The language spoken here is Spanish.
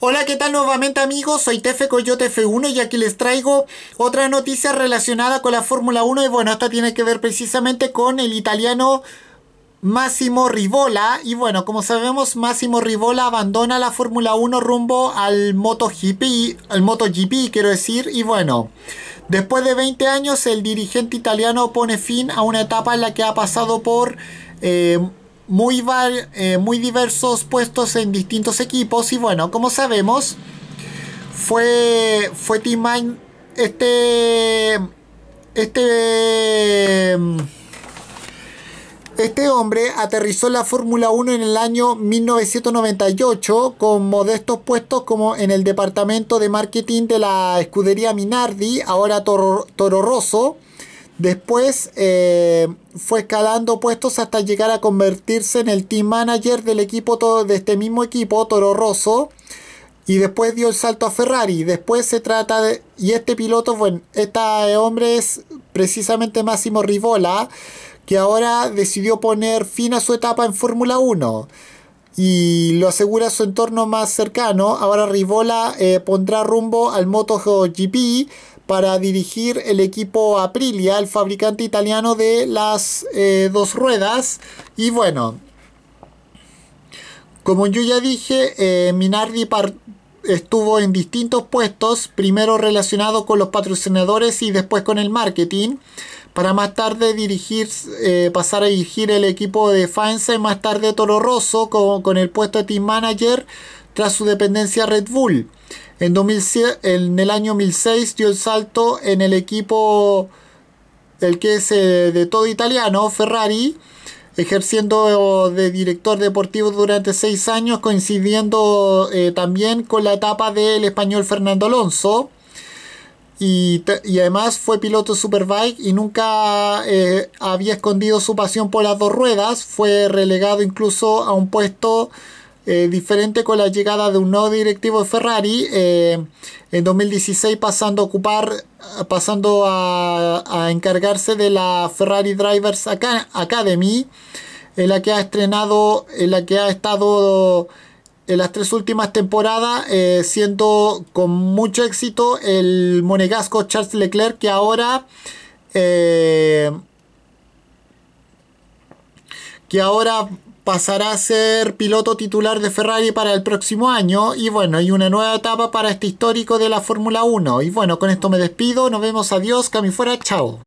Hola, ¿qué tal nuevamente amigos? Soy Tefe Coyote F1 y aquí les traigo otra noticia relacionada con la Fórmula 1 y bueno, esta tiene que ver precisamente con el italiano Massimo Rivola y bueno, como sabemos Massimo Rivola abandona la Fórmula 1 rumbo al MotoGP, al MotoGP quiero decir y bueno, después de 20 años el dirigente italiano pone fin a una etapa en la que ha pasado por... Eh, muy, eh, muy diversos puestos en distintos equipos y bueno, como sabemos, fue, fue team este, este, este hombre aterrizó la Fórmula 1 en el año 1998 con modestos puestos como en el departamento de marketing de la escudería Minardi, ahora Toro Rosso Después eh, fue escalando puestos hasta llegar a convertirse en el team manager del equipo de este mismo equipo, Toro Rosso. Y después dio el salto a Ferrari. Después se trata de. Y este piloto, bueno, este hombre es precisamente Máximo Rivola, que ahora decidió poner fin a su etapa en Fórmula 1 y lo asegura su entorno más cercano. Ahora Rivola eh, pondrá rumbo al MotoGP para dirigir el equipo Aprilia, el fabricante italiano de las eh, dos ruedas. Y bueno, como yo ya dije, eh, Minardi estuvo en distintos puestos, primero relacionado con los patrocinadores y después con el marketing para más tarde dirigir, eh, pasar a dirigir el equipo de Faenza y más tarde Toro Rosso con, el puesto de Team Manager tras su dependencia Red Bull. En, en el año 2006 dio el salto en el equipo, el que es eh, de todo italiano, Ferrari, ejerciendo de director deportivo durante seis años, coincidiendo eh, también con la etapa del español Fernando Alonso. Y, además fue piloto Superbike y nunca eh, había escondido su pasión por las dos ruedas. Fue relegado incluso a un puesto eh, diferente con la llegada de un nuevo directivo de Ferrari eh, en 2016 pasando a ocupar, pasando a, a, encargarse de la Ferrari Drivers Academy, en la que ha estrenado, en la que ha estado en las tres últimas temporadas, siento eh, siendo con mucho éxito el monegasco Charles Leclerc, que ahora. Eh, que ahora pasará a ser piloto titular de Ferrari para el próximo año. Y bueno, hay una nueva etapa para este histórico de la Fórmula 1. Y bueno, con esto me despido. Nos vemos. Adiós. Cami fuera. Chao.